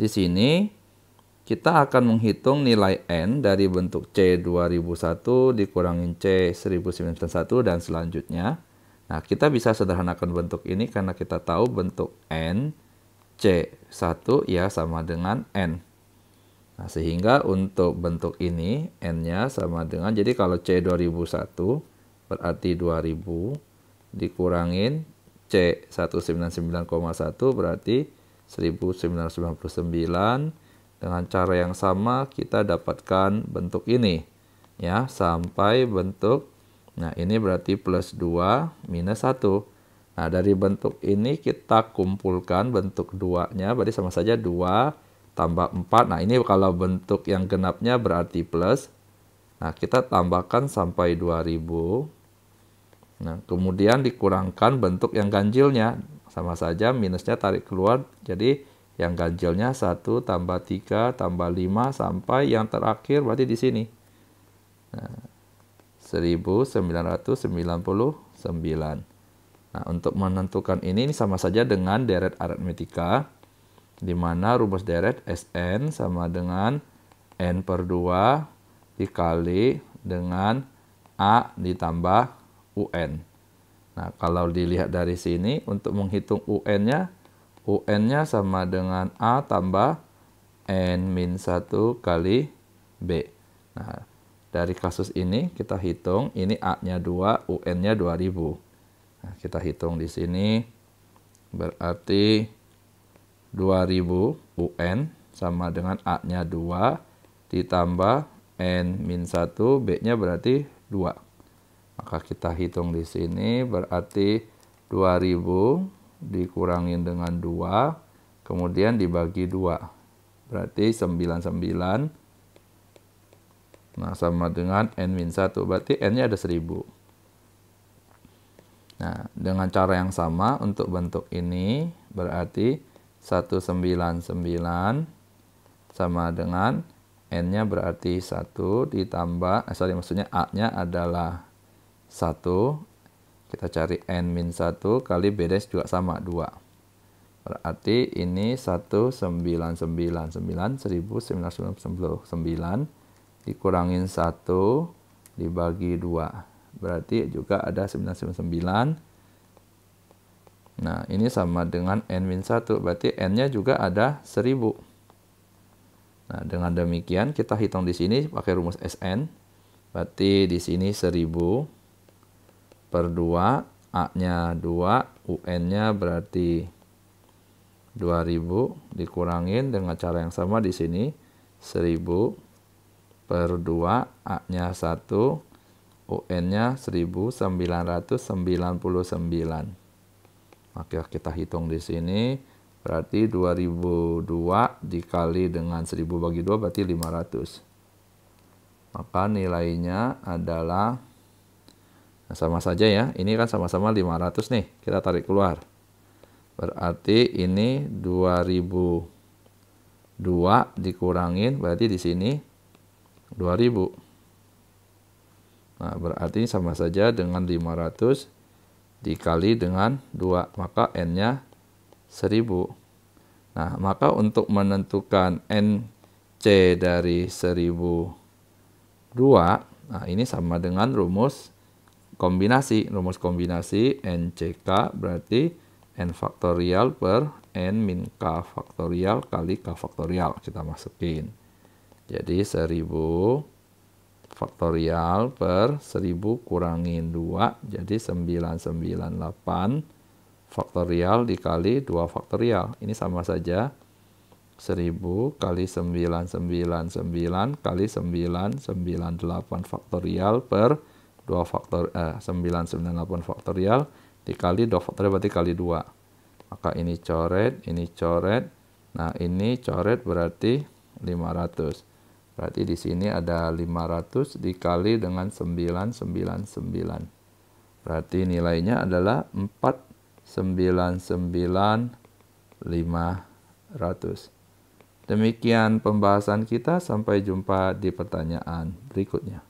Di sini kita akan menghitung nilai N dari bentuk C 2001 dikurangin C 1091 dan selanjutnya. Nah, kita bisa sederhanakan bentuk ini karena kita tahu bentuk N C1 ya sama dengan N. Nah, sehingga untuk bentuk ini N-nya sama dengan, jadi kalau C 2001 berarti 2000 dikurangin C199,1 berarti 1999 dengan cara yang sama kita dapatkan bentuk ini ya sampai bentuk nah ini berarti plus 2 minus 1 nah dari bentuk ini kita kumpulkan bentuk 2 nya berarti sama saja 2 tambah 4 nah ini kalau bentuk yang genapnya berarti plus nah kita tambahkan sampai 2000 nah kemudian dikurangkan bentuk yang ganjilnya sama saja minusnya tarik keluar, jadi yang ganjilnya 1 tambah 3 tambah 5 sampai yang terakhir berarti di sini. Nah, 1999. Nah, untuk menentukan ini, ini sama saja dengan deret aritmetika, di mana rumus deret Sn sama dengan N per 2 dikali dengan A ditambah UN. Nah, kalau dilihat dari sini untuk menghitung UN-nya, UN-nya sama dengan A tambah N min 1 kali B. Nah, dari kasus ini kita hitung ini A-nya 2, UN-nya 2000. Nah, kita hitung di sini berarti 2000 UN sama dengan A-nya 2 ditambah N min 1, B-nya berarti 2. Maka kita hitung di sini berarti 2000 dikurangin dengan 2, kemudian dibagi 2. Berarti 99. Nah, sama dengan n 1. Berarti n-nya ada 1000. Nah, dengan cara yang sama untuk bentuk ini berarti 199 sama dengan n-nya berarti 1 ditambah, eh, sorry maksudnya a-nya adalah 1 kita cari n min 1 kali bedes juga sama 2 berarti ini 1999 1999 dikurangin 1 dibagi 2 berarti juga ada 999 nah ini sama dengan n min 1 berarti n nya juga ada 1000 Nah, dengan demikian kita hitung di sini pakai rumus SN. Berarti di sini 1000 per 2 A-nya 2 UN-nya berarti 2000 dikurangin dengan cara yang sama di sini 1000 per 2 A-nya 1 UN-nya 1999 maka kita hitung di sini berarti 2002 dikali dengan 1000 bagi 2 berarti 500 maka nilainya adalah Nah, sama saja ya. Ini kan sama-sama 500 nih. Kita tarik keluar. Berarti ini 2002 dikurangin berarti di sini 2000. Nah, berarti sama saja dengan 500 dikali dengan 2, maka n-nya 1000. Nah, maka untuk menentukan nc dari 1002, nah ini sama dengan rumus kombinasi, rumus kombinasi NCK berarti N faktorial per N min K faktorial kali K faktorial. Kita masukin. Jadi 1000 faktorial per 1000 kurangin 2. Jadi 998 faktorial dikali 2 faktorial. Ini sama saja 1000 kali 999 kali 998 faktorial per 2 faktor eh, 998 faktorial dikali 2 faktorial berarti kali 2 maka ini coret ini coret nah ini coret berarti 500 berarti di sini ada 500 dikali dengan 999 berarti nilainya adalah 499500 Demikian pembahasan kita, sampai jumpa di pertanyaan berikutnya.